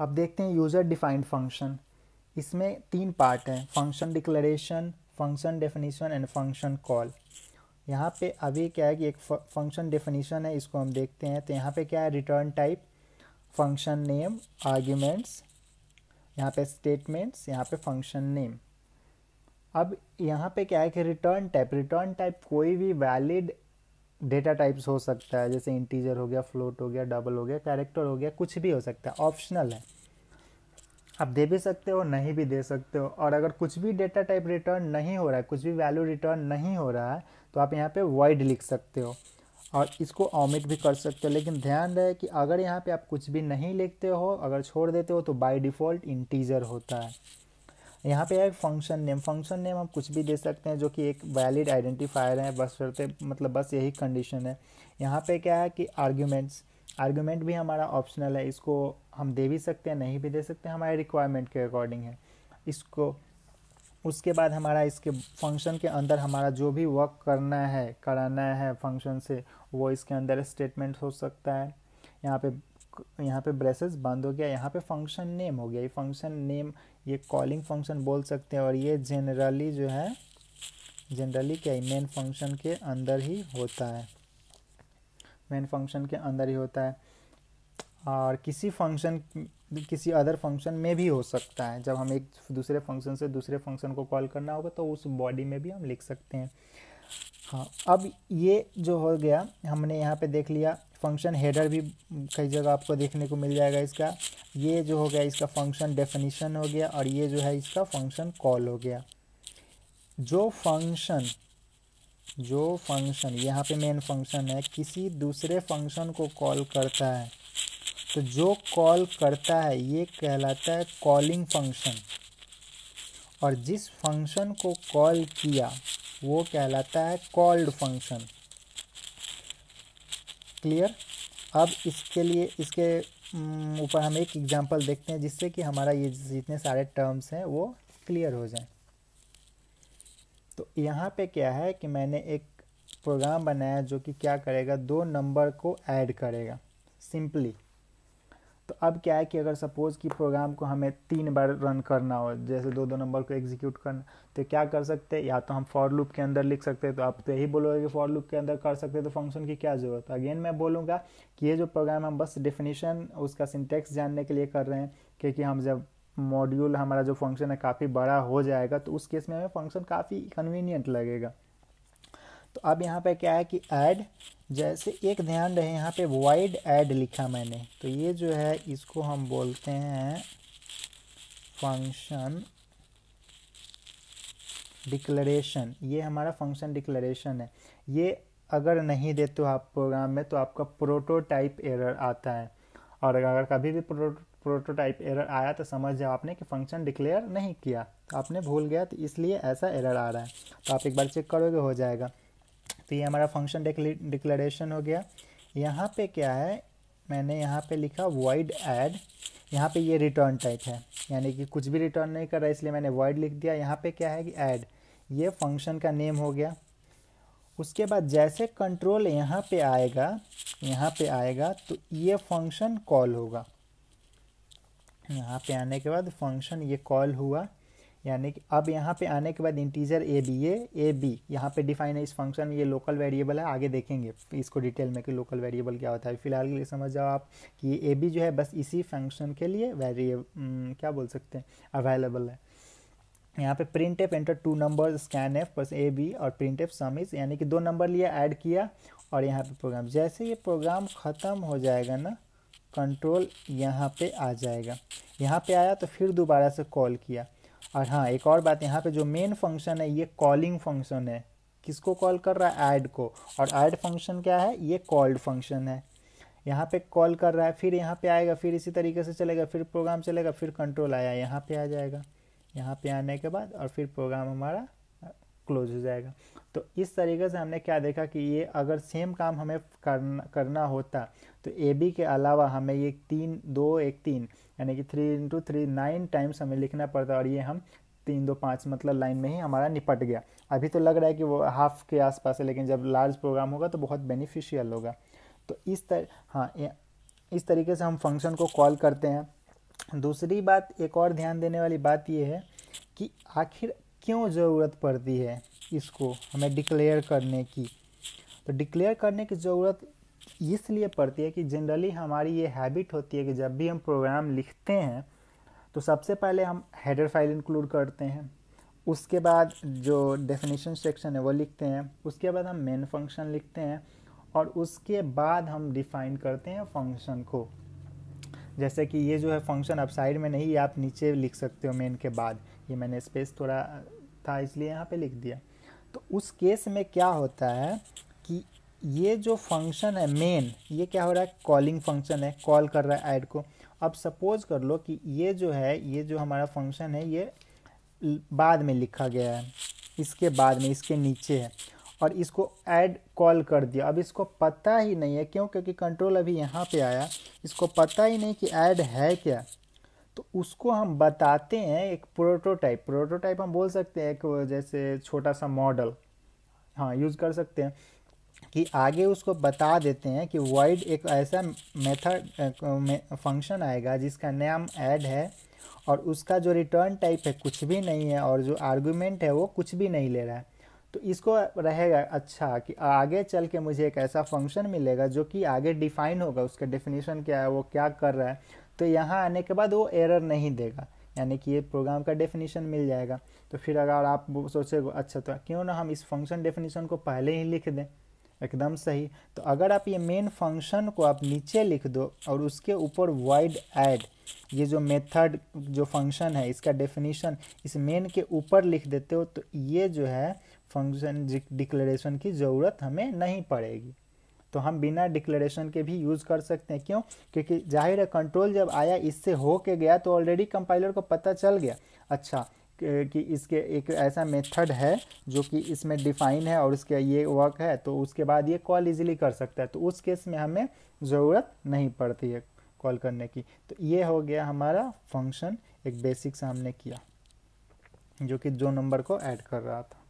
अब देखते हैं यूज़र डिफाइंड फंक्शन इसमें तीन पार्ट हैं function declaration function definition and function call यहाँ पे अभी क्या है कि एक फंक्शन डेफिनेशन है इसको हम देखते हैं तो यहाँ पे क्या है return type function name arguments यहाँ पे स्टेटमेंट्स यहाँ पे फंक्शन नेम अब यहाँ पे क्या है कि रिटर्न टाइप रिटर्न टाइप कोई भी वैलिड डेटा टाइप्स हो सकता है जैसे इंटीजर हो गया फ्लोट हो गया डबल हो गया कैरेक्टर हो गया कुछ भी हो सकता है ऑप्शनल है आप दे भी सकते हो नहीं भी दे सकते हो और अगर कुछ भी डेटा टाइप रिटर्न नहीं हो रहा है कुछ भी वैल्यू रिटर्न नहीं हो रहा है तो आप यहाँ पे वाइड लिख सकते हो और इसको ऑमिट भी कर सकते हो लेकिन ध्यान रहे कि अगर यहाँ पे आप कुछ भी नहीं लिखते हो अगर छोड़ देते हो तो बाय डिफ़ॉल्ट इंटीजर होता है यहाँ पे है फंक्शन नेम फंक्शन नेम हम कुछ भी दे सकते हैं जो कि एक वैलिड आइडेंटिफायर है बस करते मतलब बस यही कंडीशन है यहाँ पे क्या है कि आर्ग्यूमेंट्स आर्ग्यूमेंट भी हमारा ऑप्शनल है इसको हम दे भी सकते हैं नहीं भी दे सकते हमारे रिक्वायरमेंट के अकॉर्डिंग है इसको उसके बाद हमारा इसके फंक्शन के अंदर हमारा जो भी वर्क करना है कराना है फंक्शन से वो इसके अंदर स्टेटमेंट हो सकता है यहाँ पे यहाँ पे ब्रेसेस बंद हो गया यहाँ पे फंक्शन नेम हो गया ये फंक्शन नेम ये कॉलिंग फंक्शन बोल सकते हैं और ये जनरली जो है जनरली क्या है मेन फंक्शन के अंदर ही होता है मेन फंक्शन के अंदर ही होता है और किसी फंक्शन किसी अदर फंक्शन में भी हो सकता है जब हम एक दूसरे फंक्शन से दूसरे फंक्शन को कॉल करना होगा तो उस बॉडी में भी हम लिख सकते हैं हाँ अब ये जो हो गया हमने यहाँ पे देख लिया फंक्शन हेडर भी कई जगह आपको देखने को मिल जाएगा इसका ये जो हो गया इसका फंक्शन डेफिनेशन हो गया और ये जो है इसका फंक्शन कॉल हो गया जो फंक्शन जो फंक्शन यहाँ पे मेन फंक्शन है किसी दूसरे फंक्शन को कॉल करता है तो जो कॉल करता है ये कहलाता है कॉलिंग फंक्शन और जिस फंक्शन को कॉल किया वो कहलाता है कॉल्ड फंक्शन क्लियर अब इसके लिए इसके ऊपर हम एक एग्जांपल देखते हैं जिससे कि हमारा ये जितने सारे टर्म्स हैं वो क्लियर हो जाए तो यहाँ पे क्या है कि मैंने एक प्रोग्राम बनाया जो कि क्या करेगा दो नंबर को ऐड करेगा सिंपली तो अब क्या है कि अगर सपोज़ कि प्रोग्राम को हमें तीन बार रन करना हो जैसे दो दो नंबर को एग्जीक्यूट करना तो क्या कर सकते हैं या तो हम फॉर लूप के अंदर लिख सकते हैं तो आप तो यही बोलोगे कि फॉर लूप के अंदर कर सकते हैं तो फंक्शन की क्या ज़रूरत है अगेन मैं बोलूँगा कि ये जो प्रोग्राम हम बस डिफिनीशन उसका सिंटेक्स जानने के लिए कर रहे हैं क्योंकि हम जब मॉड्यूल हमारा जो फंक्शन है काफ़ी बड़ा हो जाएगा तो उस केस में हमें फंक्शन काफ़ी कन्वीनियंट लगेगा तो अब यहाँ पे क्या है कि ऐड जैसे एक ध्यान रहे यहाँ पे वाइड ऐड लिखा मैंने तो ये जो है इसको हम बोलते हैं फंक्शन डिक्लरेशन ये हमारा फंक्शन डिक्लरेशन है ये अगर नहीं देते हो आप प्रोग्राम में तो आपका प्रोटोटाइप एरर आता है और अगर कभी भी प्रोटोटाइप एरर आया तो समझ जाओ आपने कि फंक्शन डिक्लेयर नहीं किया तो आपने भूल गया तो इसलिए ऐसा एरर आ रहा है तो आप एक बार चेक करोगे हो जाएगा तो ये हमारा फंक्शन डिक्लेरेशन हो गया यहाँ पे क्या है मैंने यहाँ पे लिखा void add यहाँ पे ये रिटर्न टाइप है यानी कि कुछ भी रिटर्न नहीं कर रहा इसलिए मैंने void लिख दिया यहाँ पे क्या है कि add ये फंक्शन का नेम हो गया उसके बाद जैसे कंट्रोल यहाँ पे आएगा यहाँ पे आएगा तो ये फंक्शन कॉल होगा यहाँ पे आने के बाद फंक्शन ये कॉल हुआ यानी कि अब यहाँ पे आने के बाद integer A B A A B यहाँ पे डिफाइन है इस फंक्शन में ये लोकल वेरिएबल है आगे देखेंगे इसको डिटेल में कि लोकल वेरिएबल क्या होता है फिलहाल के लिए समझ जाओ आप कि ए बी जो है बस इसी फंक्शन के लिए वेरिएब हम्म, क्या बोल सकते हैं अवेलेबल है यहाँ पे printf enter two number scanf बस ए बी और प्रिंट एफ समिज यानी कि दो नंबर लिया ऐड किया और यहाँ पे प्रोग्राम जैसे ये प्रोग्राम ख़त्म हो जाएगा ना कंट्रोल यहाँ पे आ जाएगा यहाँ पे आया तो फिर दोबारा से कॉल किया और हाँ एक और बात यहाँ पे जो मेन फंक्शन है ये कॉलिंग फंक्शन है किसको कॉल कर रहा है ऐड को और ऐड फंक्शन क्या है ये कॉल्ड फंक्शन है यहाँ पे कॉल कर रहा है फिर यहाँ पे आएगा फिर इसी तरीके से चलेगा फिर प्रोग्राम चलेगा फिर कंट्रोल आया यहाँ पे आ जाएगा यहाँ पे आने के बाद और फिर प्रोग्राम हमारा क्लोज हो जाएगा तो इस तरीके से हमने क्या देखा कि ये अगर सेम काम हमें करना करना होता तो ए बी के अलावा हमें ये तीन दो एक तीन यानी कि three into three nine times हमें लिखना पड़ता और ये हम तीन दो पाँच मतलब लाइन में ही हमारा निपट गया अभी तो लग रहा है कि वो हाफ के आसपास है लेकिन जब लार्ज प्रोग्राम होगा तो बहुत बेनिफिशियल होगा तो इस तर हाँ इस तरीके से हम फंक्शन को कॉल करते हैं दूसरी बात एक और ध्यान देने वाली बात ये है कि आखिर क्यों ज़रूरत पड़ती है इसको हमें डिक्लेयर करने की तो डिक्लेयर करने की ज़रूरत इसलिए पड़ती है कि जनरली हमारी ये हैबिट होती है कि जब भी हम प्रोग्राम लिखते हैं तो सबसे पहले हम हेडर फाइल इंक्लूड करते हैं उसके बाद जो डेफिनेशन सेक्शन है वो लिखते हैं उसके बाद हम मेन फंक्शन लिखते हैं और उसके बाद हम डिफाइन करते हैं फंक्शन को जैसे कि ये जो है फंक्शन अब साइड में नहीं आप नीचे लिख सकते हो मेन के बाद ये मैंने स्पेस थोड़ा था इसलिए यहाँ पे लिख दिया तो उस केस में क्या होता है कि ये जो फंक्शन है मेन ये क्या हो रहा है कॉलिंग फंक्शन है कॉल कर रहा है ऐड को अब सपोज कर लो कि ये जो है ये जो हमारा फंक्शन है ये बाद में लिखा गया है इसके बाद में इसके नीचे है और इसको ऐड कॉल कर दिया अब इसको पता ही नहीं है क्यों क्योंकि कंट्रोल अभी यहाँ पे आया इसको पता ही नहीं कि ऐड है क्या तो उसको हम बताते हैं एक प्रोटोटाइप प्रोटोटाइप हम बोल सकते हैं एक जैसे छोटा सा मॉडल हाँ यूज़ कर सकते हैं कि आगे उसको बता देते हैं कि वाइड एक ऐसा मेथड फंक्शन आएगा जिसका नाम ऐड है और उसका जो रिटर्न टाइप है कुछ भी नहीं है और जो आर्गूमेंट है वो कुछ भी नहीं ले रहा है तो इसको रहेगा अच्छा कि आगे चल के मुझे एक ऐसा फंक्शन मिलेगा जो कि आगे डिफाइन होगा उसका डिफिनेशन क्या है वो क्या कर रहा है तो यहाँ आने के बाद वो एरर नहीं देगा यानी कि ये प्रोग्राम का डेफिनेशन मिल जाएगा तो फिर अगर आप सोचे अच्छा तो क्यों ना हम इस फंक्शन डेफिनेशन को पहले ही लिख दें एकदम सही तो अगर आप ये मेन फंक्शन को आप नीचे लिख दो और उसके ऊपर वाइड ऐड ये जो मेथड जो फंक्शन है इसका डेफिनेशन इस मेन के ऊपर लिख देते हो तो ये जो है फंक्शन डिक्लेरेशन की ज़रूरत हमें नहीं पड़ेगी तो हम बिना डिक्लेरेशन के भी यूज़ कर सकते हैं क्यों क्योंकि जाहिर है कंट्रोल जब आया इससे हो के गया तो ऑलरेडी कंपाइलर को पता चल गया अच्छा कि इसके एक ऐसा मेथड है जो कि इसमें डिफाइन है और उसके ये वर्क है तो उसके बाद ये कॉल इजीली कर सकता है तो उस केस में हमें ज़रूरत नहीं पड़ती है कॉल करने की तो ये हो गया हमारा फंक्शन एक बेसिक से हमने किया जो कि दो नंबर को ऐड कर रहा था